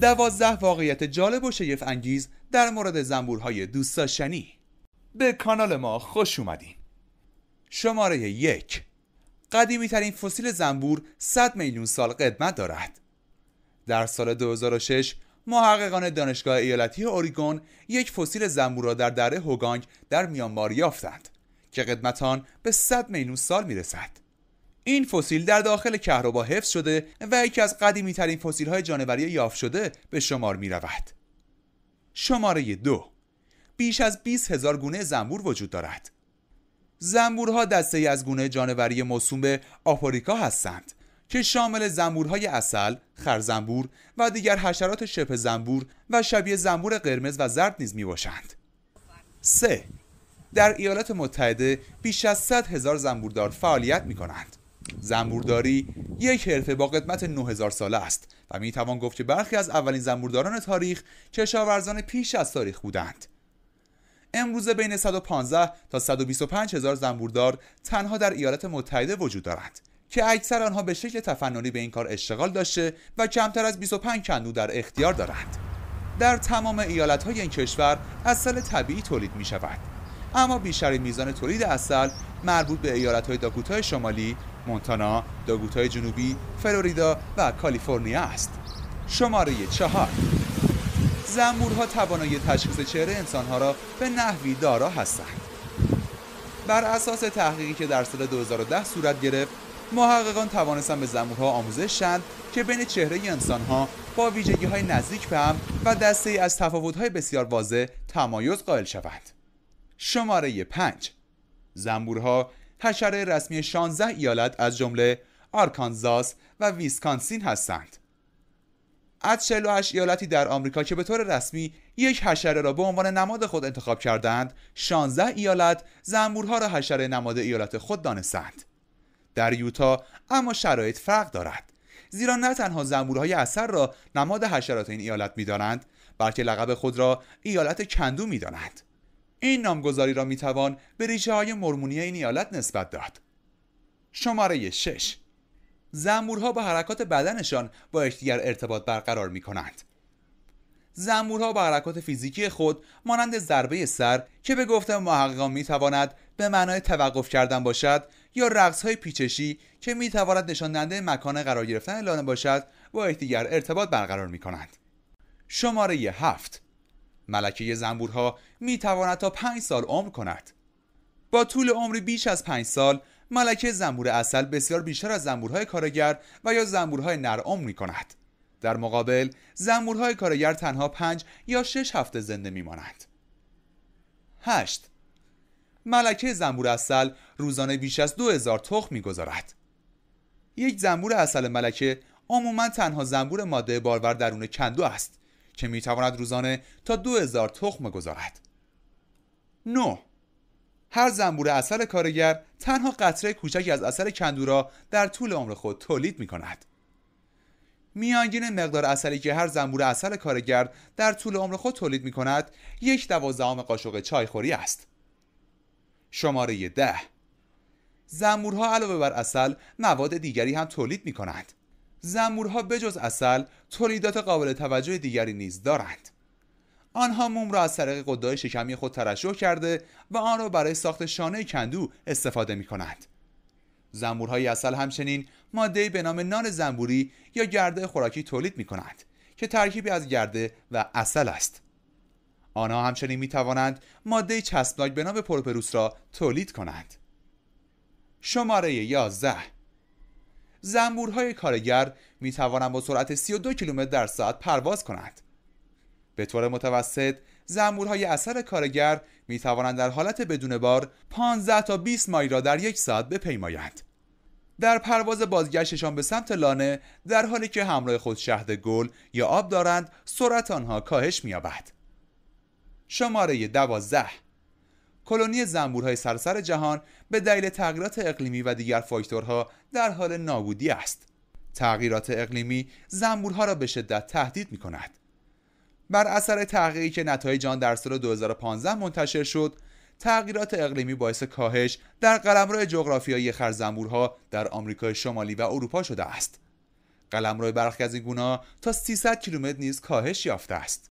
دوازده واقعیت جالب و شیف انگیز در مورد زنبورهای دوست داشتنی به کانال ما خوش اومدین شماره یک قدیمی ترین فسیل زنبور 100 میلیون سال قدمت دارد در سال 2006 محققان دانشگاه ایالتی اوریگون یک فسیل زنبور را در دره هوگانگ در میانمار یافتند که قدمت آن به 100 میلیون سال میرسد این فسیل در داخل کهربا حفظ شده و یکی از قدیمی ترین فسیل های جانوری یافت شده به شمار می رود. شماره دو بیش از 20 هزار گونه زنبور وجود دارد. زنبورها دسته ای از گونه جانوری موسوم به آپوریکا هستند که شامل زنبورهای اصل، خرزنبور و دیگر حشرات شبه زنبور و شبیه زنبور قرمز و زرد نیز می باشند. 3. در ایالات متحده بیش از 100 هزار زنبوردار فعالیت می کنند. زنبورداری یک حرفه با قدمت 9000 ساله است و می توان گفت که برخی از اولین زنبورداران تاریخ کشاورزان پیش از تاریخ بودند امروزه بین 115 تا 125 هزار زنبوردار تنها در ایالات متحده وجود دارند که اکثر آنها به شکل تفننی به این کار اشتغال داشته و کمتر از 25 کندو در اختیار دارند در تمام ایالت های این کشور از سل طبیعی تولید می شود اما بیشترین میزان تولید اصل مربوط به ایالتهای داکوتای شمالی، مونتانا، داکوتای جنوبی، فلوریدا و کالیفرنیا است. شماره چهار زنبورها توانایی تشخیص چهره انسانها را به نحوی دارا هستند. بر اساس تحقیقی که در سال 2010 صورت گرفت، محققان توانستند به زنبورها آموزش شند که بین چهره انسانها با ویژگی های نزدیک به هم و دسته ای از تفاوت های بسیار واضح تمایز قائل شوند. شماره 5 زنبورها حشره رسمی 16 ایالت از جمله آرکانزاس و ویسکانسین هستند. از 48 ایالتی در آمریکا که به طور رسمی یک حشره را به عنوان نماد خود انتخاب کردند، 16 ایالت زنبورها را حشره نماد ایالت خود دانستند. در یوتا اما شرایط فرق دارد. زیرا نه تنها زنبورهای اثر را نماد حشرات این ایالت می‌دانند، بلکه لقب خود را ایالت کندو می‌دانند. این نامگذاری را میتوان به ریشه های مرمونی این ایالت نسبت داد شماره 6 زنبورها با حرکات بدنشان با یکدیگر ارتباط برقرار می کنند. زنبورها با حرکات فیزیکی خود مانند ضربه سر که به گفته محققان می تواند به معنای توقف کردن باشد یا رقص های پیچشی که می تواند نشان مکان قرار گرفتن لانه باشد با یکدیگر ارتباط برقرار می کنند. شماره 7 ملکه زنبورها می تواند تا پنج سال عمر کند با طول عمر بیش از پنج سال ملکه زنبور اصل بسیار بیشتر از زنبورهای کارگر و یا زنبورهای نر عمر می کند در مقابل زنبورهای کارگر تنها پنج یا شش هفته زنده می مانند 8. ملکه زنبور اصل روزانه بیش از 2000 تخم گذارد یک زنبور اصل ملکه عموما تنها زنبور ماده بارور درون کندو است. که میتواند روزانه تا 2000 تخم گذارد 9. هر زنبور اصل کارگر تنها قطره کوچکی از اصل کندورا در طول عمر خود تولید می کند. میانگین مقدار اصلی که هر زنبور اصل کارگر در طول عمر خود تولید می کند یک دوازدهم قاشق چایخوری است. شماره ده زنبورها علاوه بر اصل مواد دیگری هم تولید می کند زنبورها بجز اصل تولیدات قابل توجه دیگری نیز دارند آنها موم را از طریق قدای شکمی خود ترشح کرده و آن را برای ساخت شانه کندو استفاده می کنند زنبورهای اصل همچنین ماده به نام نان زنبوری یا گرده خوراکی تولید می کنند که ترکیبی از گرده و اصل است آنها همچنین می توانند ماده چسبناک به نام پروپروس را تولید کنند شماره 11 زنبورهای کارگر می توانند با سرعت 32 کیلومتر در ساعت پرواز کنند. به طور متوسط زنبورهای اثر کارگر می توانند در حالت بدون بار 15 تا 20 مایل را در یک ساعت بپیمایند. در پرواز بازگشتشان به سمت لانه در حالی که همراه خود شهد گل یا آب دارند سرعت آنها کاهش یابد. شماره 12 کلونی زنبورهای سرسر جهان به دلیل تغییرات اقلیمی و دیگر فاکتورها در حال نابودی است تغییرات اقلیمی زنبورها را به شدت تهدید می کند بر اثر تحقیقی که نتایج آن در سال 2015 منتشر شد تغییرات اقلیمی باعث کاهش در قلمرو جغرافیایی خرزنبورها در آمریکای شمالی و اروپا شده است قلمرو برخی از این تا 300 کیلومتر نیز کاهش یافته است